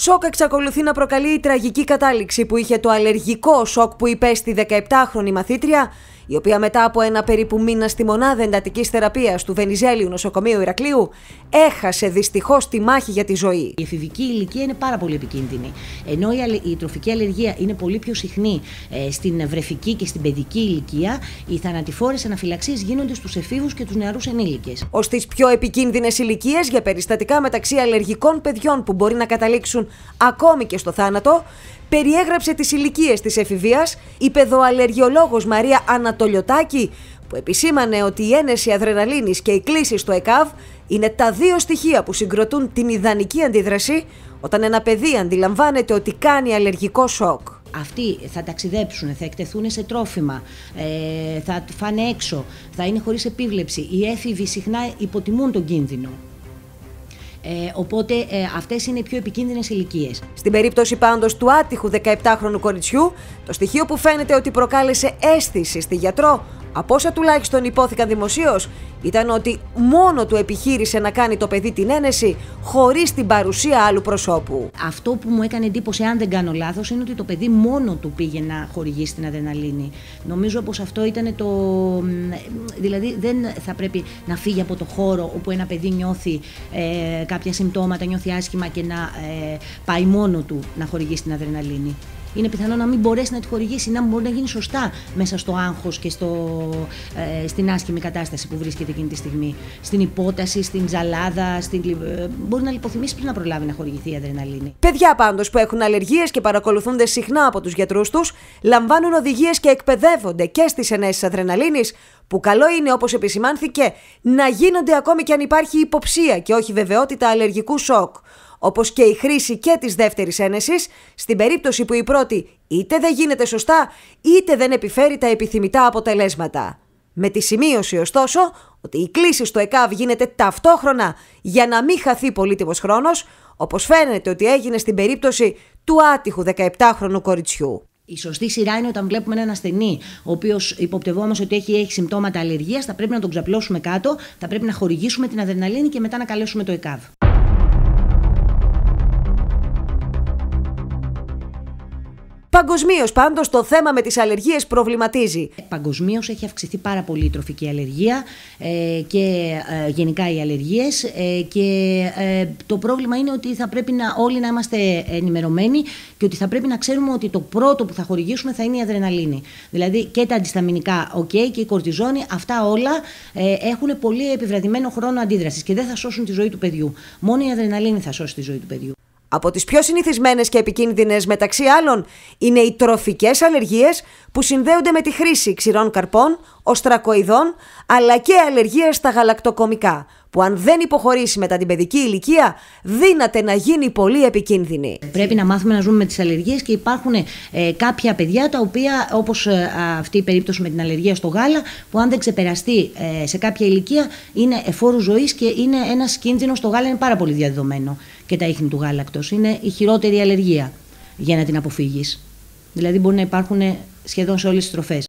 Σοκ εξακολουθεί να προκαλεί η τραγική κατάληξη που είχε το αλλεργικό σοκ που υπέστη 17χρονη μαθήτρια η οποία μετά από ένα περίπου μήνα στη μονάδα εντατικής θεραπείας του Βενιζέλιου Νοσοκομείου Ηρακλείου, έχασε δυστυχώς τη μάχη για τη ζωή. Η εφηβική ηλικία είναι πάρα πολύ επικίνδυνη. Ενώ η τροφική αλλεργία είναι πολύ πιο συχνή ε, στην βρεφική και στην παιδική ηλικία, οι θανατηφόρες αναφυλαξίες γίνονται στους εφήβους και τους νεαρούς ενήλικες. Ως τις πιο επικίνδυνες ηλικίες για περιστατικά μεταξύ αλλεργικών παιδιών που μπορεί να καταλήξουν ακόμη και στο θάνατο, περιέγραψε τις ηλικίες της εφηβείας η παιδοαλλεργιολόγος Μαρία Ανατολιωτάκη που επισήμανε ότι η ένεση αδρεναλίνης και η κλίση στο ΕΚΑΒ είναι τα δύο στοιχεία που συγκροτούν την ιδανική αντίδραση όταν ένα παιδί αντιλαμβάνεται ότι κάνει αλλεργικό σοκ. Αυτοί θα ταξιδέψουν, θα εκτεθούν σε τρόφιμα, ε, θα φάνε έξω, θα είναι χωρίς επίβλεψη. Οι έφηβοι συχνά υποτιμούν τον κίνδυνο. Ε, οπότε ε, αυτές είναι οι πιο επικίνδυνες ηλικίες. Στην περίπτωση πάντως του άτυχου 17χρονου κοριτσιού, το στοιχείο που φαίνεται ότι προκάλεσε αίσθηση στη γιατρό από όσα τουλάχιστον υπόθηκαν δημοσίως, ήταν ότι μόνο του επιχείρησε να κάνει το παιδί την ένεση χωρίς την παρουσία άλλου προσώπου. Αυτό που μου έκανε εντύπωση, αν δεν κάνω λάθος, είναι ότι το παιδί μόνο του πήγε να χορηγήσει την αδρεναλίνη. Νομίζω πως αυτό ήταν το. Δηλαδή, δεν θα πρέπει να φύγει από το χώρο όπου ένα παιδί νιώθει ε, κάποια συμπτώματα, νιώθει άσχημα και να ε, πάει μόνο του να χορηγήσει την αδρεναλίνη. Είναι πιθανό να μην μπορέσει να τη χορηγήσει, να μπορεί να γίνει σωστά μέσα στο άγχος και στο, ε, στην άσχημη κατάσταση που βρίσκεται εκείνη τη στιγμή. Στην υπόταση, στην ζαλάδα, στην, ε, μπορεί να λιποθυμήσει πριν να προλάβει να χορηγηθεί η αδρεναλίνη. Παιδιά πάντως που έχουν αλλεργίες και παρακολουθούνται συχνά από τους γιατρούς τους, λαμβάνουν οδηγίες και εκπαιδεύονται και στις ενέσεις αδρεναλίνης, που καλό είναι όπως επισημάνθηκε να γίνονται ακόμη και αν υπάρχει υποψία και όχι βεβαιότητα αλλεργικού σοκ όπως και η χρήση και της δεύτερης ένεσης, στην περίπτωση που η πρώτη είτε δεν γίνεται σωστά, είτε δεν επιφέρει τα επιθυμητά αποτελέσματα. Με τη σημείωση, ωστόσο, ότι η κλίση στο ΕΚΑΒ γίνεται ταυτόχρονα για να μην χαθεί πολύτιμος χρόνος, όπως φαίνεται ότι έγινε στην περίπτωση του άτυχου 17χρονου κοριτσιού. Η σωστή σειρά είναι όταν βλέπουμε έναν ασθενή, ο οποίος υποπτευόμαστε ότι έχει, έχει συμπτώματα αλλεργίας, θα πρέπει να τον ξαπλώσουμε κάτω, θα πρέπει να χορηγήσουμε την αδερναλίνη και μετά να καλέσουμε το ΕΚΑΒ. Παγκοσμίως, πάντως, το θέμα με τις αλλεργίες προβληματίζει. Παγκοσμίως έχει αυξηθεί πάρα πολύ η τροφική αλλεργία ε, και ε, γενικά οι αλλεργίες. Ε, και το πρόβλημα είναι ότι θα πρέπει να, όλοι να είμαστε ενημερωμένοι και ότι θα πρέπει να ξέρουμε ότι το πρώτο που θα χορηγήσουμε θα είναι η αδρεναλίνη. Δηλαδή και τα αντισταμινικά, OK, και η κορτιζόνη, αυτά όλα έχουν πολύ επιβραδυμένο χρόνο αντίδρασης και δεν θα σώσουν τη ζωή του παιδιού. Μόνο η αδρεναλίνη θα σώσει τη ζωή του παιδιού. Από τις πιο συνηθισμένες και επικίνδυνες μεταξύ άλλων είναι οι τροφικές αλλεργίες που συνδέονται με τη χρήση ξηρών καρπών, οστρακοειδών αλλά και αλλεργίες στα γαλακτοκομικά που αν δεν υποχωρήσει μετά την παιδική ηλικία, δύναται να γίνει πολύ επικίνδυνη. Πρέπει να μάθουμε να ζούμε με τις αλλεργίες και υπάρχουν ε, κάποια παιδιά τα οποία, όπως ε, αυτή η περίπτωση με την αλλεργία στο γάλα, που αν δεν ξεπεραστεί ε, σε κάποια ηλικία, είναι εφόρου ζωής και είναι ένας κίνδυνος. Το γάλα είναι πάρα πολύ διαδεδομένο και τα ίχνη του γάλακτο. Είναι η χειρότερη αλλεργία για να την αποφύγεις. Δηλαδή, μπορεί να υπάρχουν σχεδόν σε όλες τις τροφές.